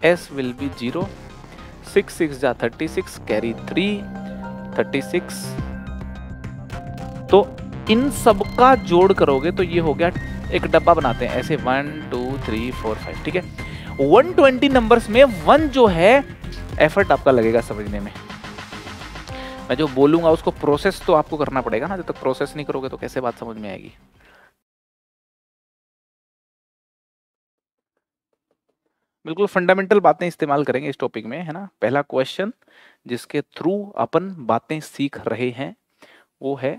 तो will be zero six six 6 जा six carry thirty six तो इन सब का जोड़ करोगे तो ये हो गया एक डब्बा बनाते हैं ऐसे one two three four five ठीक है वन ट्वेंटी नंबर में वन जो है एफर्ट आपका लगेगा समझने में मैं जो बोलूंगा उसको प्रोसेस तो आपको करना पड़ेगा ना जब तक प्रोसेस नहीं करोगे तो कैसे बात समझ में आएगी बिल्कुल फंडामेंटल बातें इस्तेमाल करेंगे इस टॉपिक में है ना पहला क्वेश्चन जिसके थ्रू अपन बातें सीख रहे हैं वो है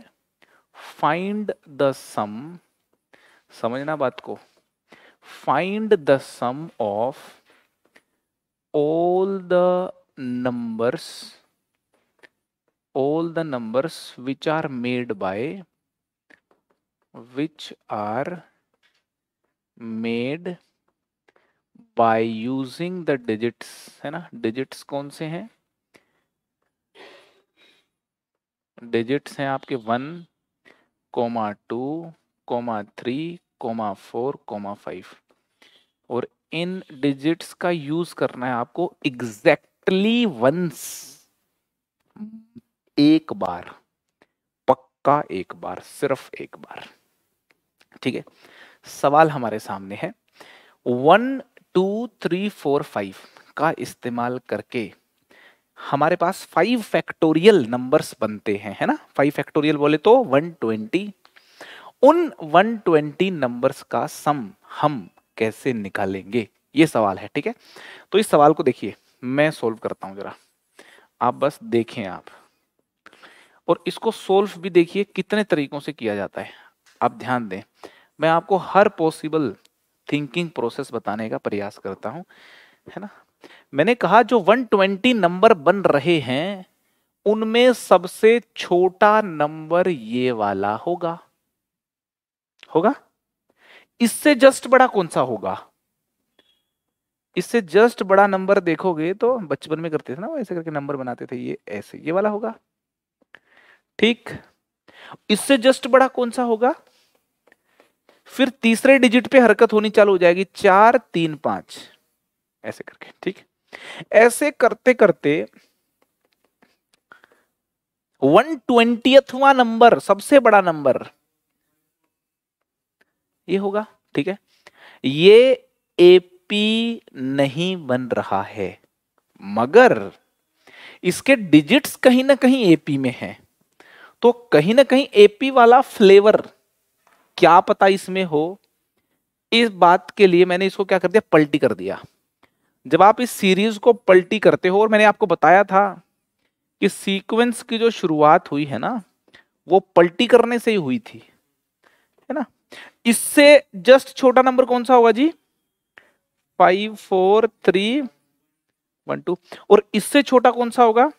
फाइंड द सम समझना बात को find the sum of all the numbers all the numbers which are made by which are made by using the digits है ना डिजिट्स कौन से हैं डिजिट्स हैं आपके one comma two comma three comma four comma five और इन digits का यूज करना है आपको एग्जैक्टली वंस एक बार पक्का एक बार सिर्फ एक बार ठीक है सवाल हमारे सामने है one two three four five का इस्तेमाल करके हमारे पास फाइव फैक्टोरियल नंबर्स बनते हैं है ना फाइव फैक्टोरियल बोले तो वन ट्वेंटी उन वन ट्वेंटी नंबर्स का सम हम कैसे निकालेंगे ये सवाल है ठीक है तो इस सवाल को देखिए मैं सोल्व करता हूं जरा आप बस देखें आप और इसको सोल्व भी देखिए कितने तरीकों से किया जाता है आप ध्यान दें मैं आपको हर पॉसिबल थिंकिंग प्रोसेस बताने का प्रयास करता हूं है ना मैंने कहा जो 120 नंबर बन रहे हैं उनमें सबसे छोटा नंबर ये वाला होगा होगा इससे जस्ट बड़ा कौन सा होगा इससे जस्ट बड़ा नंबर देखोगे तो बचपन में करते थे ना ऐसे करके नंबर बनाते थे ये ऐसे ये वाला होगा ठीक इससे जस्ट बड़ा कौन सा होगा फिर तीसरे डिजिट पे हरकत होनी चालू हो जाएगी चार तीन पांच ऐसे करके ठीक ऐसे करते करते वन ट्वेंटी नंबर सबसे बड़ा नंबर ये होगा ठीक है ये एपी नहीं बन रहा है मगर इसके डिजिट्स कहीं ना कहीं एपी में है तो कहीं ना कहीं एपी वाला फ्लेवर क्या पता इसमें हो इस बात के लिए मैंने इसको क्या कर दिया पलटी कर दिया जब आप इस सीरीज को पलटी करते हो और मैंने आपको बताया था कि सीक्वेंस की जो शुरुआत हुई है ना वो पलटी करने से ही हुई थी है ना इससे जस्ट छोटा नंबर कौन सा होगा जी five four three one two और इससे छोटा कौन सा होगा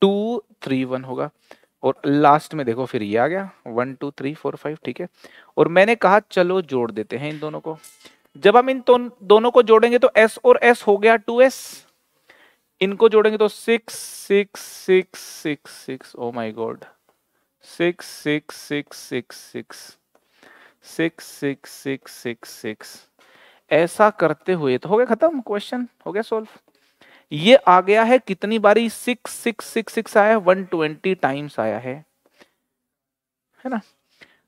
टू थ्री वन होगा और लास्ट में देखो फिर ये आ गया one two three four five ठीक है और मैंने कहा चलो जोड़ देते हैं इन दोनों को जब हम इन दोनों को जोड़ेंगे तो एस और एस हो गया टू एस इनको जोड़ेंगे तो six six six six six oh my god six six six six six six six six six six ऐसा करते हुए तो हो गया खत्म क्वेश्चन हो गया सॉल्व ये आ गया है कितनी बारी सिक्स सिक्स सिक्स सिक्स आया वन ट्वेंटी टाइम्स आया है है ना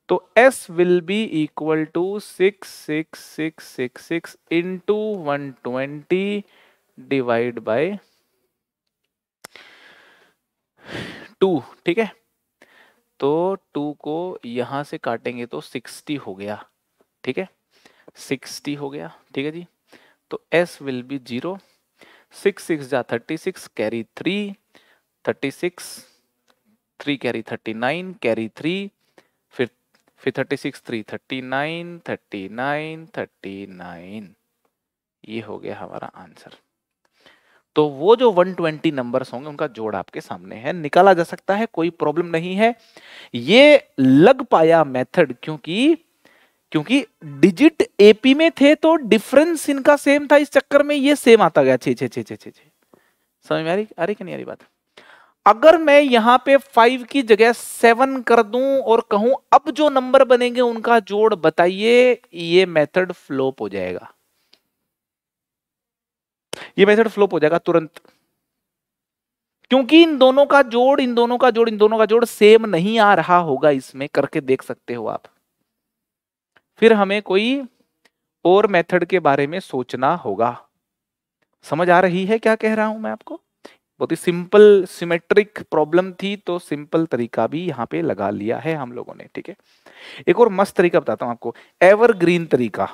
तो S will be equal to six six six six six into one twenty divide by two ठीक है तो टू को यहां से काटेंगे तो सिक्सटी हो गया ठीक है सिक्सटी हो गया ठीक है जी तो S will be zero six six जा thirty six carry three thirty six three carry thirty nine carry three फिर फिर thirty six three thirty nine thirty nine thirty nine ये हो गया हमारा आंसर तो वो जो 120 नंबर्स होंगे उनका जोड़ आपके सामने है निकाला जा सकता है कोई प्रॉब्लम नहीं है ये लग पाया मेथड क्योंकि क्योंकि डिजिट एपी में थे तो डिफरेंस इनका सेम था इस चक्कर में ये सेम आता गया छे छे छे छे छे समझ में आ रही आ रही कि नहीं आ रही बात अगर मैं यहां पे फाइव की जगह सेवन कर दूं और कहूं अब जो नंबर बनेंगे उनका जोड़ बताइए ये मेथड फ्लोप हो जाएगा ये मेथड फ्लोप हो जाएगा तुरंत क्योंकि इन दोनों का जोड़ इन दोनों का जोड़ इन दोनों का जोड़ सेम नहीं आ रहा होगा इसमें करके देख सकते हो आप फिर हमें कोई और मेथड के बारे में सोचना होगा समझ आ रही है क्या कह रहा हूं मैं आपको बहुत ही सिंपल सिमेट्रिक प्रॉब्लम थी तो सिंपल तरीका भी यहां पे लगा लिया है हम लोगों ने ठीक है एक और मस्त तरीका बताता हूं आपको एवरग्रीन तरीका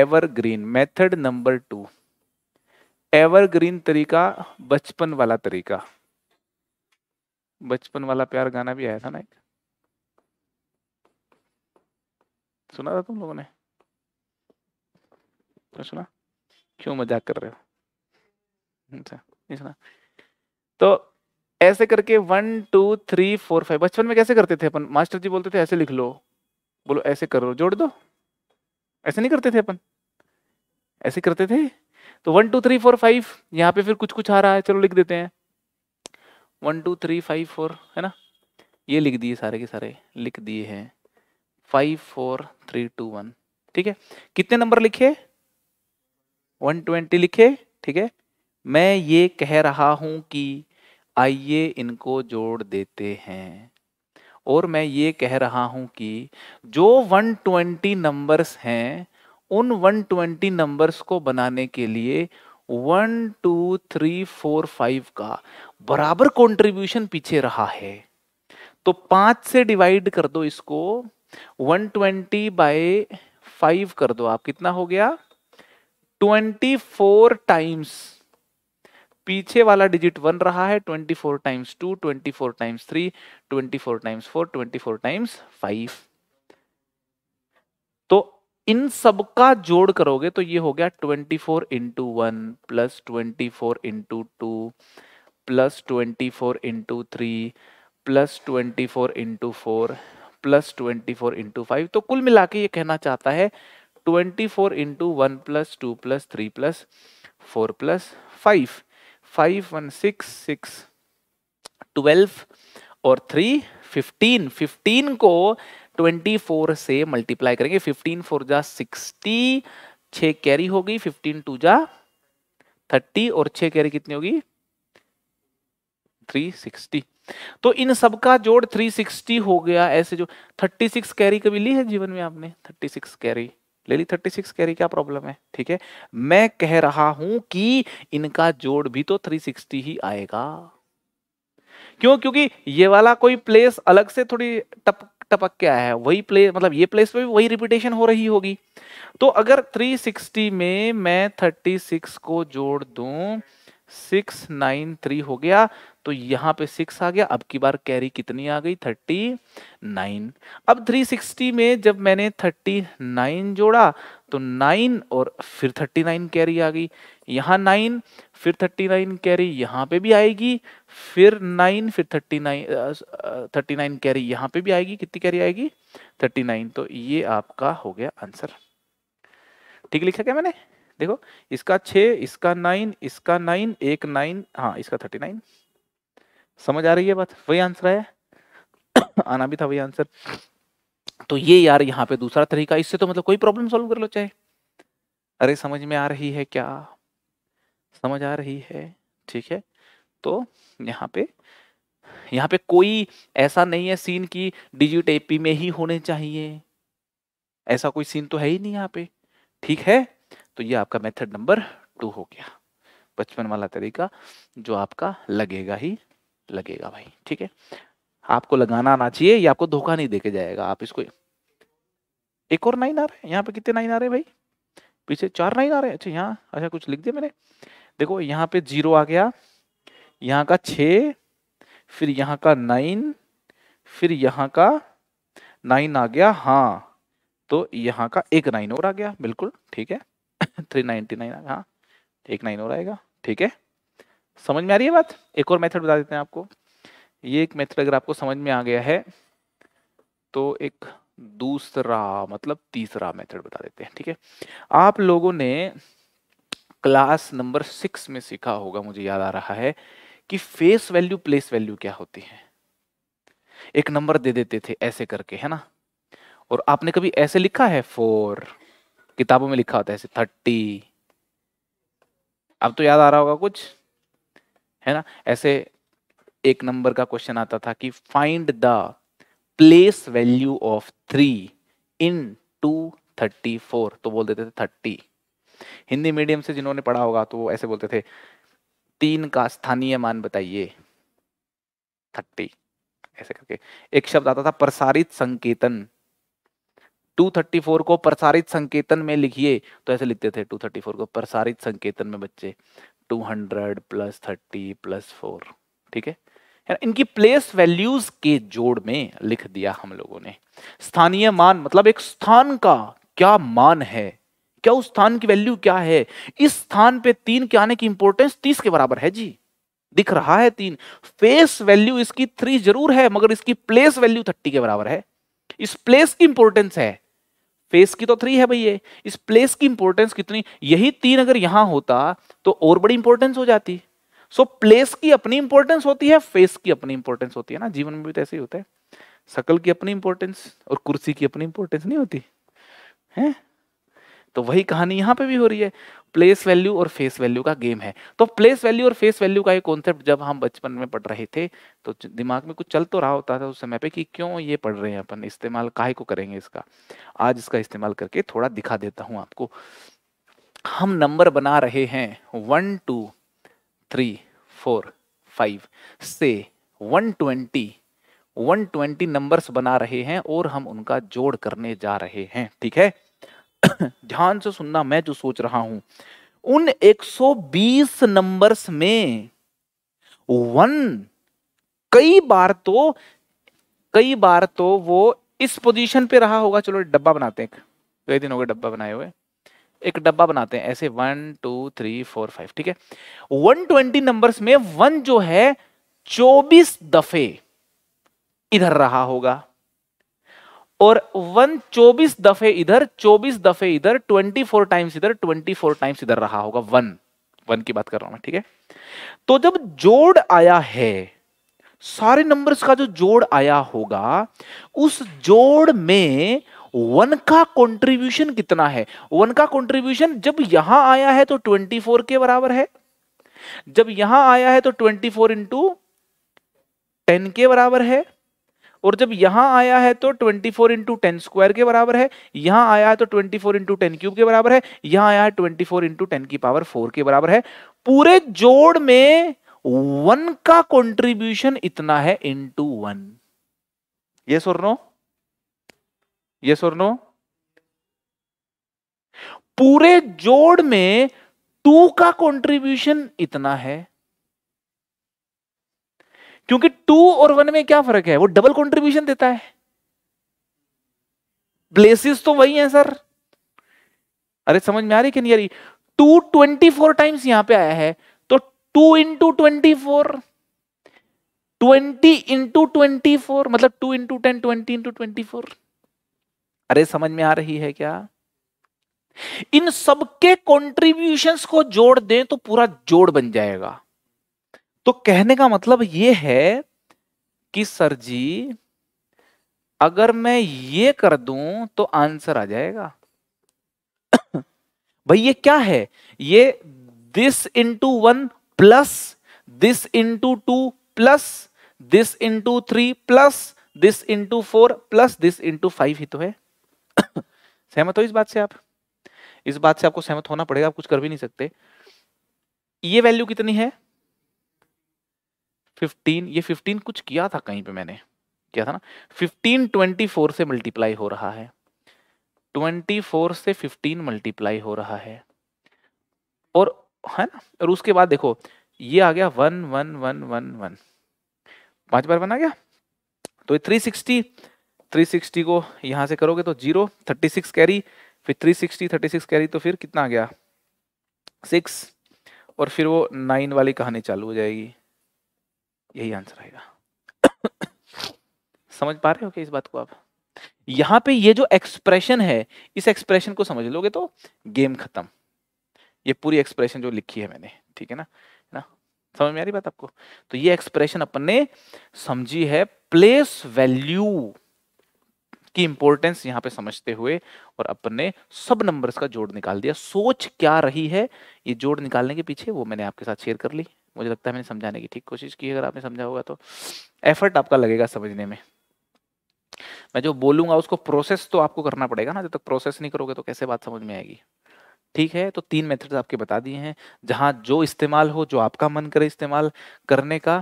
evergreen method number two evergreen तरीका बचपन वाला तरीका बचपन वाला प्यार गाना भी आया था ना एक सुना था तुम लोगों ने तो सुना क्यों मजाक कर रहे हो अच्छा नहीं सुना तो ऐसे करके one two three four five बचपन में कैसे करते थे अपन मास्टर जी बोलते थे ऐसे लिख लो बोलो ऐसे करो जोड़ दो ऐसे नहीं करते थे अपन ऐसे करते थे तो one two three four five यहाँ पे फिर कुछ कुछ आ रहा है चलो लिख देते हैं one two three five four है ना ये लिख दिए सारे के सारे लिख दिए हैं five four three two one ठीक है कितने नंबर लिखे वन ट्वेंटी लिखे ठीक है मैं ये कह रहा हूं कि आइए इनको जोड़ देते हैं और मैं ये कह रहा हूं कि जो 120 नंबर्स हैं उन 120 नंबर्स को बनाने के लिए one two three four five का बराबर कंट्रीब्यूशन पीछे रहा है तो पांच से डिवाइड कर दो इसको वन ट्वेंटी बाई फाइव कर दो आप कितना हो गया ट्वेंटी फोर टाइम्स पीछे वाला डिजिट वन रहा है twenty four times two twenty four times three twenty four times four twenty four times five तो इन सब का जोड़ करोगे तो ये हो गया twenty four into one plus twenty four into two plus twenty four into three plus twenty four into four plus twenty four into five तो कुल मिला के ये कहना चाहता है twenty four into one plus two plus three plus four plus five five one six six twelve और three fifteen fifteen को ट्वेंटी फोर से मल्टीप्लाई करेंगे फिफ्टीन फोर जा सिक्सटी छ कैरी होगी फिफ्टीन टू जा थर्टी और छ कैरी कितनी होगी 360 तो इन सब का जोड़ 360 हो गया ऐसे जो 36 कैरी कभी ली है जीवन में आपने 36 कैरी ले ली 36 कैरी क्या प्रॉब्लम है ठीक है मैं कह रहा हूं कि इनका जोड़ भी तो 360 ही आएगा क्यों क्योंकि ये वाला कोई प्लेस अलग से थोड़ी टप टपक के आया है वही प्ले मतलब ये प्लेस पे भी वही रिपीटेशन हो रही होगी तो अगर 360 में मैं 36 को जोड़ दूं 693 हो गया तो यहाँ पे सिक्स आ गया अब की बार कैरी कितनी आ गई थर्टी नाइन अब थ्री सिक्सटी में जब मैंने थर्टी नाइन जोड़ा तो नाइन और फिर थर्टी नाइन कैरी आ गई यहाँ नाइन फिर थर्टी नाइन कैरी यहाँ पे भी आएगी फिर नाइन फिर thirty nine thirty nine carry यहाँ पे भी आएगी कितनी कैरी आएगी थर्टी नाइन तो ये आपका हो गया आंसर ठीक लिखा क्या मैंने देखो इसका छः इसका नाइन इसका नाइन एक नाइन हाँ इसका थर्टी नाइन समझ आ रही है बात वही आंसर आया आना भी था वही आंसर तो ये यार यहाँ पे दूसरा तरीका इससे तो मतलब कोई प्रॉब्लम सॉल्व कर लो चाहे अरे समझ में आ रही है क्या समझ आ रही है ठीक है तो यहाँ पे यहाँ पे कोई ऐसा नहीं है सीन की डिजिट एपी में ही होने चाहिए ऐसा कोई सीन तो है ही नहीं यहाँ पे ठीक है तो ये आपका मेथड नंबर टू हो गया बचपन वाला तरीका जो आपका लगेगा ही लगेगा भाई ठीक है आपको लगाना आना चाहिए या आपको धोखा नहीं देके जाएगा आप इसको एक और नाइन आ रहे हैं यहाँ पे कितने नाइन आ रहे हैं भाई पीछे चार नाइन आ रहे हैं अच्छा यहाँ अच्छा कुछ लिख दिया मैंने देखो यहाँ पे जीरो आ गया यहाँ का छ फिर यहाँ का नाइन फिर यहाँ का नाइन आ गया हाँ तो यहाँ का एक नाइन और आ गया बिल्कुल ठीक है थ्री नाइनटी नाइन आ गया हाँ एक नाइन और आएगा ठीक है समझ में आ रही है बात एक और मेथड बता देते हैं आपको ये एक मेथड अगर आपको समझ में आ गया है तो एक दूसरा मतलब तीसरा मेथड बता देते हैं ठीक है आप लोगों ने क्लास नंबर सिक्स में सीखा होगा मुझे याद आ रहा है कि फेस वैल्यू प्लेस वैल्यू क्या होती है एक नंबर दे देते थे ऐसे करके है ना और आपने कभी ऐसे लिखा है फोर किताबों में लिखा होता है ऐसे थर्टी अब तो याद आ रहा होगा कुछ है ना ऐसे एक नंबर का क्वेश्चन आता था कि find the place value of three in two thirty four तो बोल देते थे थर्टी हिंदी मीडियम से जिन्होंने पढ़ा होगा तो वो ऐसे बोलते थे तीन का स्थानीय मान बताइए थर्टी ऐसे करके एक शब्द आता था प्रसारित संकेतन 234 को प्रसारित संकेतन में लिखिए तो ऐसे लिखते थे 234 को प्रसारित संकेतन में बच्चे two hundred plus thirty plus four ठीक है इनकी प्लेस वैल्यूज के जोड़ में लिख दिया हम लोगों ने स्थानीय मान मतलब एक स्थान का क्या मान है क्या उस स्थान की वैल्यू क्या है इस स्थान पे तीन के आने की इंपोर्टेंस तीस के बराबर है जी दिख रहा है तीन फेस वैल्यू इसकी थ्री जरूर है मगर इसकी प्लेस वैल्यू थर्टी के बराबर है इस प्लेस की इंपोर्टेंस है फेस की तो थ्री है भाई ये इस प्लेस की इंपॉर्टेंस कितनी यही तीन अगर यहां होता तो और बड़ी इंपॉर्टेंस हो जाती सो so, प्लेस की अपनी इंपॉर्टेंस होती है फेस की अपनी इंपॉर्टेंस होती है ना जीवन में भी तो ऐसे ही होता है सकल की अपनी इंपॉर्टेंस और कुर्सी की अपनी इंपॉर्टेंस नहीं होती है तो वही कहानी यहां पे भी हो रही है प्लेस वैल्यू और फेस वैल्यू का गेम है तो प्लेस वैल्यू और फेस वैल्यू का ये कॉन्सेप्ट जब हम बचपन में पढ़ रहे थे तो दिमाग में कुछ चल तो रहा होता था उस समय पे कि क्यों ये पढ़ रहे हैं अपन इस्तेमाल काहे को करेंगे इसका आज इसका इस्तेमाल करके थोड़ा दिखा देता हूँ आपको हम नंबर बना रहे हैं one two three four five से one twenty one twenty numbers बना रहे हैं और हम उनका जोड़ करने जा रहे हैं ठीक है ध्यान से सुनना मैं जो सोच रहा हूं उन 120 नंबर्स में वन कई बार तो कई बार तो वो इस पोजीशन पे रहा होगा चलो डब्बा बनाते हैं कई दिन हो गए डब्बा बनाए हुए एक डब्बा बनाते हैं ऐसे one two three four five ठीक है वन ट्वेंटी नंबर में वन जो है चौबीस दफे इधर रहा होगा और वन चौबीस दफे इधर चौबीस दफे इधर ट्वेंटी फोर टाइम्स इधर ट्वेंटी फोर टाइम्स इधर रहा होगा वन वन की बात कर रहा हूं मैं ठीक है तो जब जोड़ आया है सारे नंबर्स का जो जोड़ आया होगा उस जोड़ में वन का कंट्रीब्यूशन कितना है वन का कंट्रीब्यूशन जब यहां आया है तो ट्वेंटी फोर के बराबर है जब यहां आया है तो ट्वेंटी फोर इंटू टेन के बराबर है और जब यहां आया है तो 24 फोर इंटू टेन स्क्वायर के बराबर है यहां आया है तो 24 फोर इंटू टेन क्यूब के बराबर है यहां आया है 24 फोर इंटू टेन की पावर फोर के बराबर है पूरे जोड़ में वन का कंट्रीब्यूशन इतना है इंटू वन ये और नो ये और नो पूरे जोड़ में टू का कंट्रीब्यूशन इतना है क्योंकि टू और वन में क्या फर्क है वो डबल कंट्रीब्यूशन देता है ब्लेसिस तो वही है सर अरे समझ में आ रही कि नहीं आ रही टू ट्वेंटी फोर टाइम्स यहां पे आया है तो two into twenty four twenty into twenty four मतलब two into ten twenty into twenty four अरे समझ में आ रही है क्या इन सबके कॉन्ट्रीब्यूशन को जोड़ दें तो पूरा जोड़ बन जाएगा तो कहने का मतलब ये है कि सर जी अगर मैं ये कर दूं तो आंसर आ जाएगा भाई ये क्या है ये this into one plus this into two plus this into three plus this into four plus this into five ही तो है सहमत हो इस बात से आप इस बात से आपको सहमत होना पड़ेगा आप कुछ कर भी नहीं सकते ये वैल्यू कितनी है फिफ्टीन ये फिफ्टीन कुछ किया था कहीं पे मैंने किया था ना फिफ्टीन ट्वेंटी फोर से मल्टीप्लाई हो रहा है ट्वेंटी फोर से फिफ्टीन मल्टीप्लाई हो रहा है और है ना और उसके बाद देखो ये आ गया one one one one one पांच बार बना गया तो ये थ्री सिक्सटी थ्री सिक्सटी को यहाँ से करोगे तो जीरो थर्टी सिक्स कैरी फिर three sixty thirty six carry तो फिर कितना आ गया सिक्स और फिर वो नाइन वाली कहानी चालू हो जाएगी यही आंसर आएगा समझ पा रहे हो क्या इस बात को आप यहां पे ये जो एक्सप्रेशन है इस एक्सप्रेशन को समझ लोगे तो गेम खत्म ये पूरी एक्सप्रेशन जो लिखी है मैंने ठीक है ना ना समझ में आ रही बात आपको तो ये एक्सप्रेशन अपन ने समझी है प्लेस वैल्यू की इंपॉर्टेंस यहां पे समझते हुए और अपन ने सब नंबर्स का जोड़ निकाल दिया सोच क्या रही है ये जोड़ निकालने के पीछे वो मैंने आपके साथ शेयर कर ली मुझे लगता है मैंने समझाने की ठीक कोशिश की अगर आपने समझा होगा तो एफर्ट आपका लगेगा समझने में मैं जो बोलूंगा उसको प्रोसेस तो आपको करना पड़ेगा ना जब तक प्रोसेस नहीं करोगे तो कैसे बात समझ में आएगी ठीक है तो तीन मेथड्स आपके बता दिए हैं जहां जो इस्तेमाल हो जो आपका मन करे इस्तेमाल करने का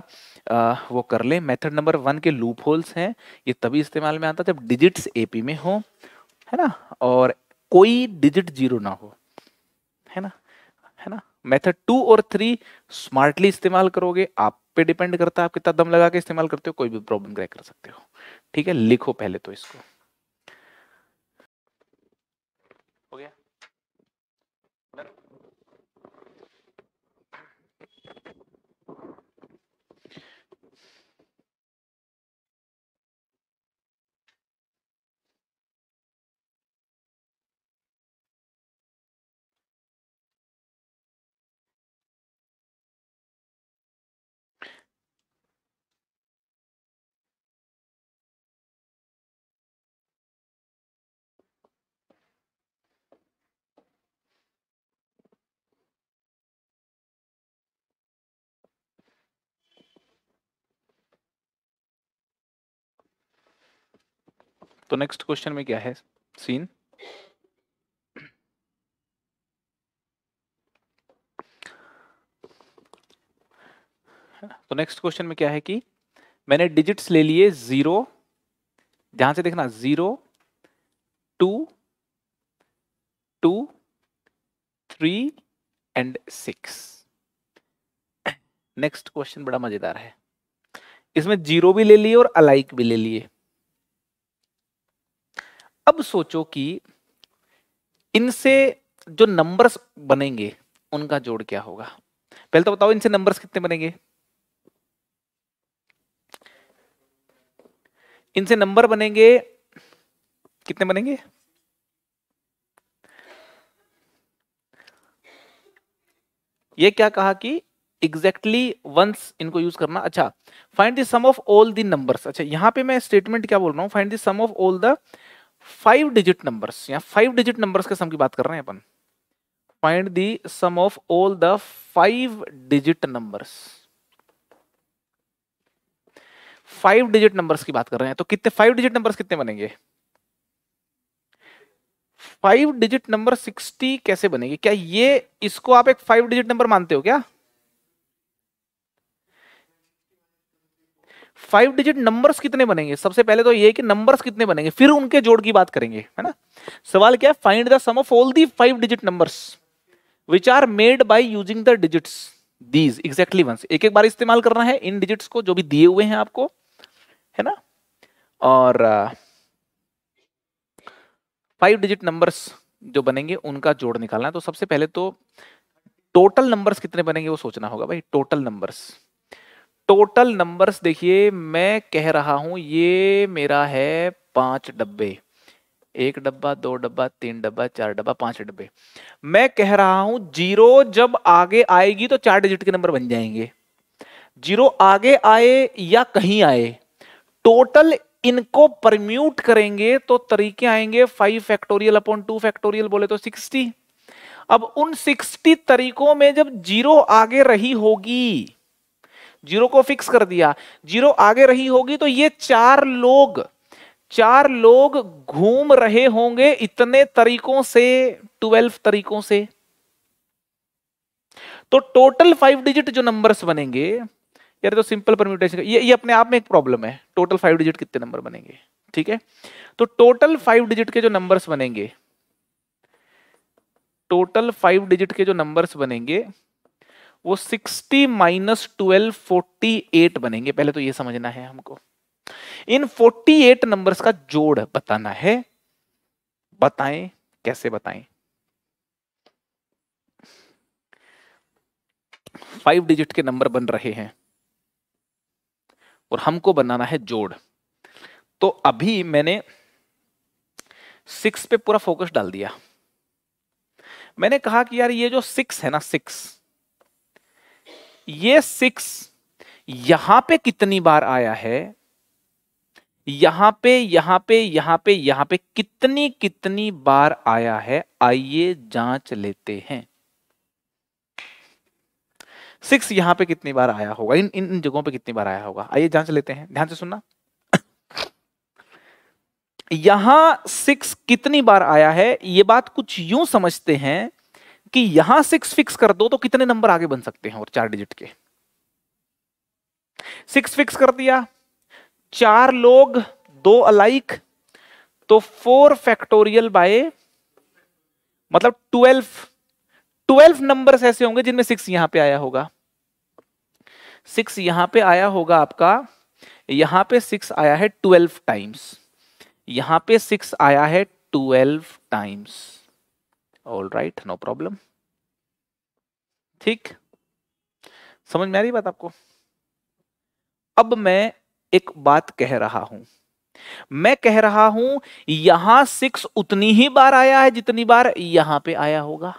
आ, वो कर ले मेथड नंबर वन के लूप होल्स हैं ये तभी इस्तेमाल में आता जब डिजिट्स एपी में हो है ना और कोई डिजिट जीरो ना हो है ना मेथड टू और थ्री स्मार्टली इस्तेमाल करोगे आप पे डिपेंड करता है आप कितना दम लगा के इस्तेमाल करते हो कोई भी प्रॉब्लम क्रैक कर सकते हो ठीक है लिखो पहले तो इसको तो नेक्स्ट क्वेश्चन में क्या है सीन तो नेक्स्ट क्वेश्चन में क्या है कि मैंने डिजिट्स ले लिए जीरो ध्यान से देखना zero two two three and six next question बड़ा मजेदार है इसमें जीरो भी ले लिए और अलाइक भी ले लिए अब सोचो कि इनसे जो नंबर्स बनेंगे उनका जोड़ क्या होगा पहले तो बताओ इनसे नंबर्स कितने बनेंगे इनसे नंबर बनेंगे कितने बनेंगे ये क्या कहा कि एग्जैक्टली वंस इनको यूज करना अच्छा find the sum of all the numbers अच्छा यहां पे मैं स्टेटमेंट क्या बोल रहा हूं find the sum of all the five digit numbers या फाइव डिजिट नंबर्स के सम की बात कर रहे हैं अपन find the sum of all the five digit numbers five digit numbers की बात कर रहे हैं तो कितने फाइव डिजिट नंबर्स कितने बनेंगे फाइव डिजिट नंबर सिक्सटी कैसे बनेगी क्या ये इसको आप एक फाइव डिजिट नंबर मानते हो क्या फाइव डिजिट नंबर्स कितने बनेंगे सबसे पहले तो ये कि नंबर्स कितने बनेंगे फिर उनके जोड़ की बात करेंगे है ना सवाल क्या है find the sum of all the five digit numbers which are made by using the digits these exactly once एक एक बार इस्तेमाल करना है इन डिजिट्स को जो भी दिए हुए हैं आपको है ना और फाइव डिजिट नंबर्स जो बनेंगे उनका जोड़ निकालना है तो सबसे पहले तो टोटल नंबर्स कितने बनेंगे वो सोचना होगा भाई टोटल नंबर्स टोटल नंबर्स देखिए मैं कह रहा हूं ये मेरा है पांच डब्बे एक डब्बा दो डब्बा तीन डब्बा चार डब्बा पांच डब्बे मैं कह रहा हूं जीरो जब आगे आएगी तो चार डिजिट के नंबर बन जाएंगे जीरो आगे आए या कहीं आए टोटल इनको परम्यूट करेंगे तो तरीके आएंगे five factorial upon two factorial बोले तो सिक्सटी अब उन सिक्सटी तरीकों में जब जीरो आगे रही होगी जीरो को फिक्स कर दिया जीरो आगे रही होगी तो ये चार लोग चार लोग घूम रहे होंगे इतने तरीकों से ट्वेल्व तरीकों से तो टोटल फाइव डिजिट जो नंबर्स बनेंगे यार तो सिंपल परम्यूटेशन ये ये अपने आप में एक प्रॉब्लम है टोटल फाइव डिजिट कितने नंबर बनेंगे ठीक है तो टोटल फाइव डिजिट के जो नंबर्स बनेंगे टोटल फाइव डिजिट के जो नंबर्स बनेंगे वो 60 माइनस ट्वेल्व फोर्टी बनेंगे पहले तो ये समझना है हमको इन 48 नंबर्स का जोड़ बताना है बताएं कैसे बताएं फाइव डिजिट के नंबर बन रहे हैं और हमको बनाना है जोड़ तो अभी मैंने सिक्स पे पूरा फोकस डाल दिया मैंने कहा कि यार ये जो सिक्स है ना सिक्स ये सिक्स यहां पे कितनी बार आया है यहां पे यहां पे यहां पे यहां पे कितनी कितनी बार आया है आइए जांच लेते हैं सिक्स यहां पे कितनी बार आया होगा इन इन जगहों पे कितनी बार आया होगा आइए जांच लेते हैं ध्यान से सुनना यहां सिक्स कितनी बार आया है ये बात कुछ यूं समझते हैं कि यहां सिक्स फिक्स कर दो तो कितने नंबर आगे बन सकते हैं और चार डिजिट के सिक्स फिक्स कर दिया चार लोग दो अलाइक तो फोर फैक्टोरियल बाय मतलब ट्वेल्व ट्वेल्व नंबर्स ऐसे होंगे जिनमें सिक्स यहां पे आया होगा सिक्स यहां पे आया होगा आपका यहां पे सिक्स आया है ट्वेल्व टाइम्स यहां पे सिक्स आया है twelve times all right no problem ठीक समझ में आ रही बात आपको अब मैं एक बात कह रहा हूं मैं कह रहा हूं यहां सिक्स उतनी ही बार आया है जितनी बार यहां पे आया होगा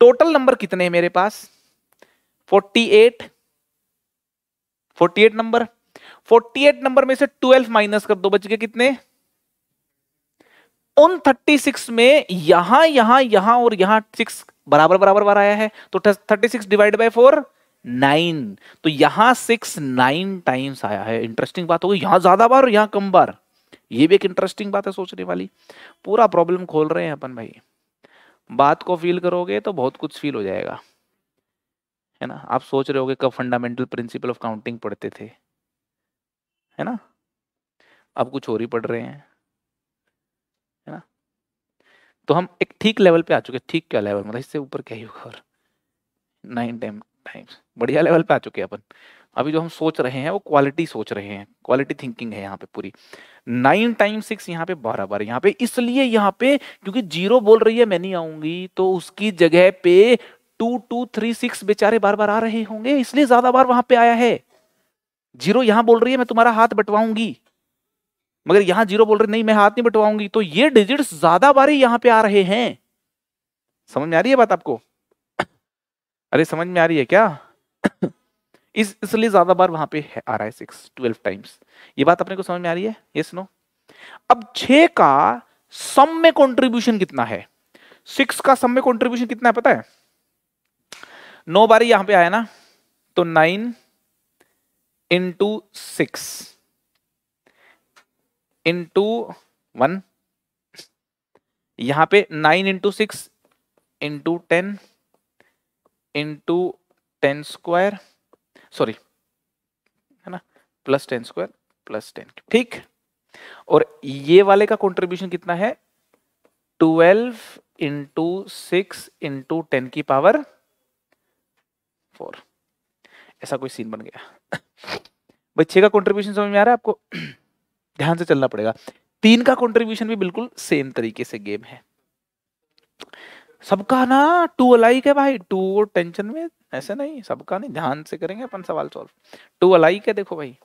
टोटल नंबर कितने हैं मेरे पास 48 48 नंबर 48 नंबर में से 12 माइनस कर दो बच गए कितने उन 36 में यहां यहां यहां और यहां सिक्स बराबर बराबर बार आया है तो 36 six divide by four nine तो यहां सिक्स नाइन टाइम्स आया है इंटरेस्टिंग बात होगी यहां ज्यादा बार और यहां कम बार ये भी एक इंटरेस्टिंग बात है सोचने वाली पूरा प्रॉब्लम खोल रहे हैं अपन भाई बात को फील करोगे तो बहुत कुछ फील हो जाएगा है ना आप सोच रहे होगे कब फंडामेंटल प्रिंसिपल ऑफ काउंटिंग पढ़ते थे है ना अब कुछ और ही पढ़ रहे हैं तो हम एक ठीक लेवल पे आ चुके ठीक क्या लेवल मतलब इससे ऊपर क्या ही होगा और नाइन टाइम टाइम्स बढ़िया लेवल पे आ चुके हैं अपन अभी जो हम सोच रहे हैं वो क्वालिटी सोच रहे हैं क्वालिटी थिंकिंग है यहाँ पे पूरी नाइन टाइम सिक्स यहाँ पे बारह बार यहाँ पे इसलिए यहाँ पे क्योंकि जीरो बोल रही है मैं नहीं आऊंगी तो उसकी जगह पे टू टू थ्री सिक्स बेचारे बार बार आ रहे होंगे इसलिए ज्यादा बार वहां पे आया है जीरो यहां बोल रही है मैं तुम्हारा हाथ बटवाऊंगी मगर यहां जीरो बोल रहे नहीं मैं हाथ नहीं बटवाऊंगी तो ये डिजिट ज्यादा बारी यहां पे आ रहे हैं समझ में आ रही है बात आपको अरे समझ में आ रही है क्या इस इसलिए ज्यादा बार वहां पे है, आ रहा है सिक्स ट्वेल्व टाइम्स ये बात अपने को समझ में आ रही है ये सुनो अब छ का सम में कंट्रीब्यूशन कितना है सिक्स का सम में कंट्रीब्यूशन कितना है पता है नौ बारी यहां पे आया ना तो nine into six into one यहाँ पे nine into six into ten into ten square sorry है ना plus ten square plus ten ठीक और ये वाले का कंट्रीब्यूशन कितना है twelve into six into ten की पावर फोर ऐसा कोई सीन बन गया बच्चे का कंट्रीब्यूशन समझ में आ रहा है आपको ध्यान से चलना पड़ेगा तीन का कंट्रीब्यूशन भी बिल्कुल सेम तरीके से गेम है सबका ना टू अलाइक है भाई टू और टेंशन में ऐसे नहीं सबका नहीं ध्यान से करेंगे अपन सवाल सॉल्व टू अलाइक है देखो भाई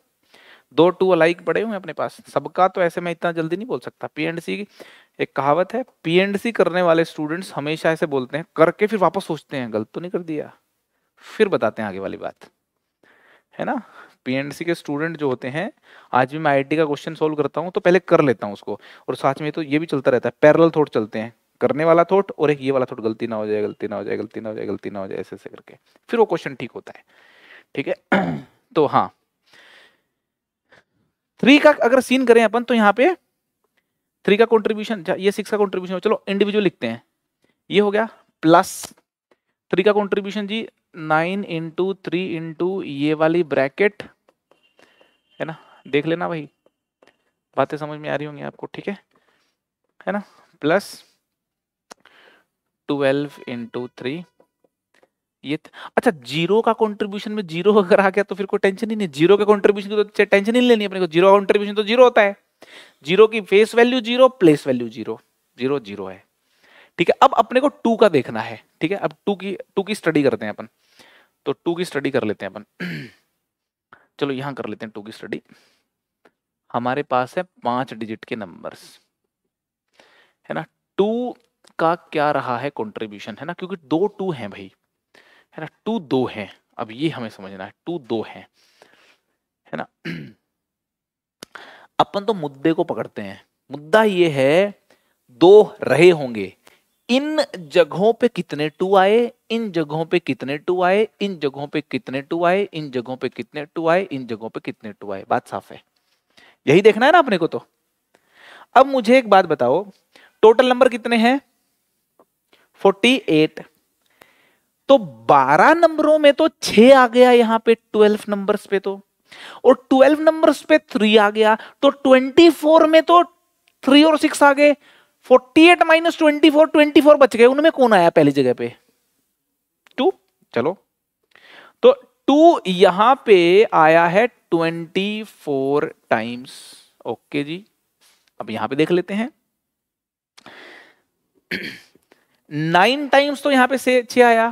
दो टू अलाइक पड़े हुए अपने पास सबका तो ऐसे मैं इतना जल्दी नहीं बोल सकता पी एंड सी एक कहावत है पी एंड सी करने वाले स्टूडेंट्स हमेशा ऐसे बोलते हैं करके फिर वापस सोचते हैं गलत तो नहीं कर दिया फिर बताते हैं आगे वाली बात है ना पीएनसी के स्टूडेंट जो होते हैं आज भी मैं आई का क्वेश्चन सोल्व करता हूँ तो पहले कर लेता हूँ उसको और साथ में तो ये भी चलता रहता है पैरल थॉट चलते हैं करने वाला थॉट और एक ये वाला थॉट गलती ना हो जाए गलती ना हो जाए गलती ना हो जाए गलती ना हो जाए ऐसे ऐसे करके फिर वो क्वेश्चन ठीक होता है ठीक है तो हाँ थ्री का अगर सीन करें अपन तो यहाँ पे थ्री का कॉन्ट्रीब्यूशन ये सिक्स का कॉन्ट्रीब्यूशन चलो इंडिविजुअल लिखते हैं ये हो गया प्लस थ्री का कॉन्ट्रीब्यूशन जी नाइन इंटू थ्री इंटू ये वाली ब्रैकेट है ना देख लेना भाई बातें समझ में आ रही होंगी आपको ठीक है है ना प्लस ट्वेल्व इंटू थ्री ये अच्छा जीरो का कंट्रीब्यूशन में जीरो अगर आ गया तो फिर कोई टेंशन ही नहीं जीरो का कंट्रीब्यूशन की तो टेंशन ही लेनी अपने को जीरो का कंट्रीब्यूशन तो जीरो होता है जीरो की face value zero place value zero zero zero है ठीक है अब अपने को टू का देखना है ठीक है अब टू की टू की स्टडी करते हैं अपन तो टू की स्टडी कर लेते हैं अपन चलो यहां कर लेते हैं टू की स्टडी हमारे पास है पांच डिजिट के नंबर्स है ना टू का क्या रहा है कंट्रीब्यूशन है ना क्योंकि दो टू हैं भाई है ना टू दो हैं अब ये हमें समझना है टू दो हैं है ना अपन तो मुद्दे को पकड़ते हैं मुद्दा ये है दो रहे होंगे इन जगहों पे कितने टू आए इन जगहों पे कितने टू आए इन जगहों पे कितने टू आए इन जगहों पे कितने टू आए इन जगहों पे कितने टू आए बात साफ है यही देखना है ना अपने को तो अब मुझे एक बात बताओ टोटल नंबर कितने हैं फोर्टी एट तो बारह नंबरों में तो छ आ गया यहां पे ट्वेल्व नंबर्स पे तो और ट्वेल्व नंबर्स पे थ्री आ गया तो फोर में तो थ्री और सिक्स आ गए forty eight minus twenty four twenty four बच गए उनमें कौन आया पहली जगह पे टू चलो तो टू यहां पे आया है ट्वेंटी फोर टाइम्स ओके जी अब यहां पे देख लेते हैं नाइन टाइम्स तो यहां पे से छ आया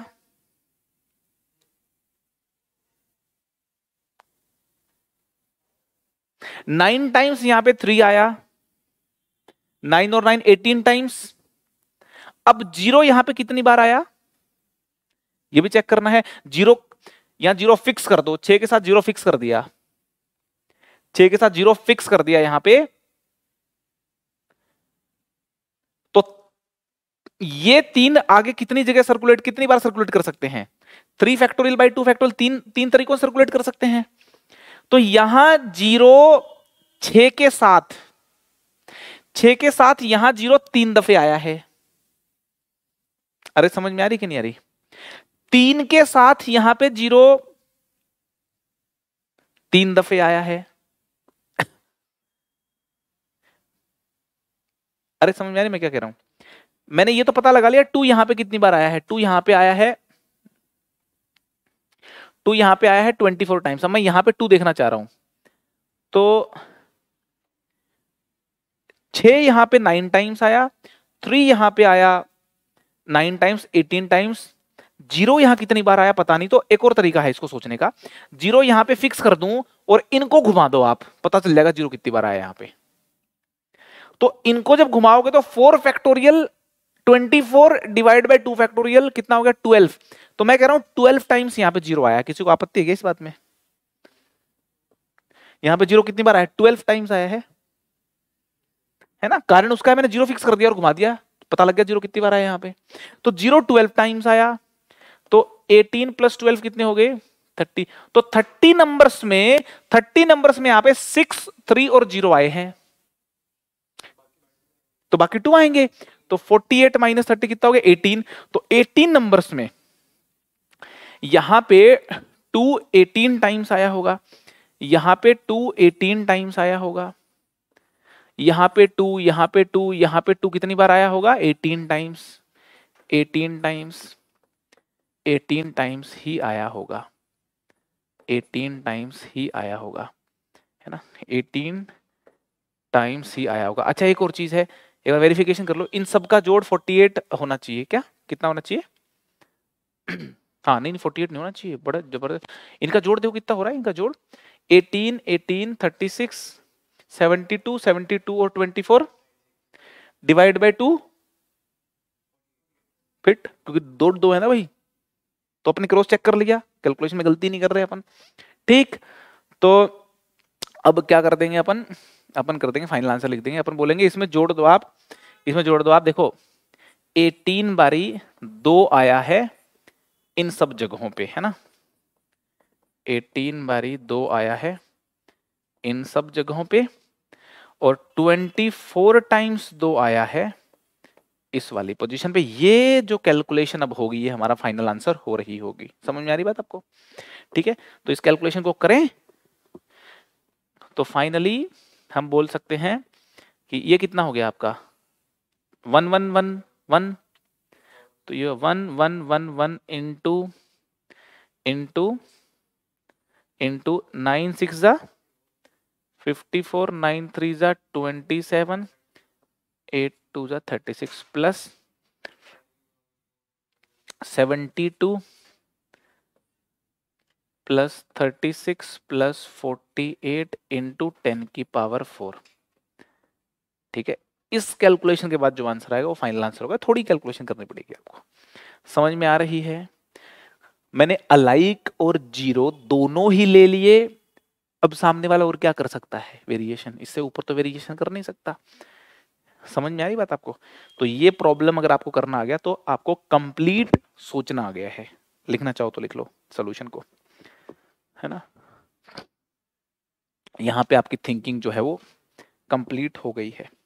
नाइन टाइम्स यहां पे थ्री आया नाइन और नाइन एटीन टाइम्स अब जीरो यहां पे कितनी बार आया ये भी चेक करना है जीरो यहां जीरो फिक्स कर दो छह के साथ जीरो फिक्स कर दिया छह के साथ जीरो फिक्स कर दिया यहां पे तो ये तीन आगे कितनी जगह सर्कुलेट कितनी बार सर्कुलेट कर सकते हैं three factorial by two factorial तीन तीन तरीकों से सर्कुलेट कर सकते हैं तो यहां जीरो छ के साथ छ के साथ यहां जीरो तीन दफे आया है अरे समझ में आ रही कि नहीं आ रही तीन के साथ यहां पे जीरो तीन दफे आया है अरे समझ में आ रही मैं क्या कह रहा हूं मैंने ये तो पता लगा लिया टू यहां पे कितनी बार आया है टू यहां पे आया है टू यहां पे आया है ट्वेंटी फोर टाइम्स अब मैं यहां पे टू देखना चाह रहा हूं तो छ यहाँ पे नाइन टाइम्स आया थ्री यहाँ पे आया nine times eighteen times zero यहां कितनी बार आया पता नहीं तो एक और तरीका है इसको सोचने का जीरो यहां पे फिक्स कर दूं और इनको घुमा दो आप पता चल जाएगा जीरो कितनी बार आया यहां पे तो इनको जब घुमाओगे तो four factorial twenty four divide by two factorial कितना हो गया ट्वेल्व तो मैं कह रहा हूं ट्वेल्व टाइम्स यहां पे जीरो आया किसी को आपत्ति है इस बात में यहां पे जीरो कितनी बार आया ट्वेल्व टाइम्स आया है है ना कारण उसका है मैंने जीरो फिक्स कर दिया और घुमा दिया पता लग गया जीरो कितनी बार आया यहाँ पे तो जीरो ट्वेल्व टाइम्स आया तो एटीन प्लस ट्वेल्व कितने हो गए थर्टी तो थर्टी नंबर्स में थर्टी नंबर्स में यहाँ पे सिक्स थ्री और जीरो आए हैं तो बाकी टू आएंगे तो फोर्टी एट माइनस थर्टी कितना हो गया एटीन तो एटीन नंबर्स में यहां पे टू एटीन टाइम्स आया होगा यहां पे टू एटीन टाइम्स आया होगा यहाँ पे टू यहाँ पे टू यहाँ पे टू कितनी बार आया होगा eighteen times eighteen times eighteen times ही आया होगा एटीन टाइम्स ही आया होगा है ना एटीन टाइम्स ही आया होगा अच्छा एक और चीज़ है एक बार वेरिफिकेशन कर लो इन सब का जोड़ एट होना चाहिए क्या कितना होना चाहिए हाँ नहीं फोर्टी एट नहीं होना चाहिए बड़ा जबरदस्त इनका जोड़ देखो कितना हो रहा है इनका जोड़ eighteen eighteen thirty six seventy two seventy two और twenty four divide by two fit क्योंकि दो दो है ना भाई तो अपने क्रॉस चेक कर लिया कैलकुलेशन में गलती नहीं कर रहे अपन ठीक तो अब क्या कर देंगे अपन अपन कर देंगे फाइनल आंसर लिख देंगे अपन बोलेंगे इसमें जोड़ दो आप इसमें जोड़ दो आप देखो 18 बारी दो आया है इन सब जगहों पे है ना 18 बारी दो आया है इन सब जगहों पे और 24 टाइम्स दो आया है इस वाली पोजीशन पे ये जो कैलकुलेशन अब होगी ये हमारा फाइनल आंसर हो रही होगी समझ में आ रही बात आपको ठीक है तो इस कैलकुलेशन को करें तो फाइनली हम बोल सकते हैं कि ये कितना हो गया आपका वन वन वन वन तो ये one one one one into into into nine six fifty four nine three ज़ा ट्वेंटी सेवन एट टू ज़ा thirty six plus seventy two plus thirty six plus forty eight into ten की power four ठीक है इस calculation के बाद जो answer आएगा वो फाइनल आंसर होगा थोड़ी कैलकुलेशन करनी पड़ेगी आपको समझ में आ रही है मैंने अलाइक और जीरो दोनों ही ले लिए अब सामने वाला और क्या कर सकता है वेरिएशन इससे ऊपर तो वेरिएशन कर नहीं सकता समझ में आई बात आपको तो ये प्रॉब्लम अगर आपको करना आ गया तो आपको कंप्लीट सोचना आ गया है लिखना चाहो तो लिख लो सोल्यूशन को है ना यहाँ पे आपकी थिंकिंग जो है वो कंप्लीट हो गई है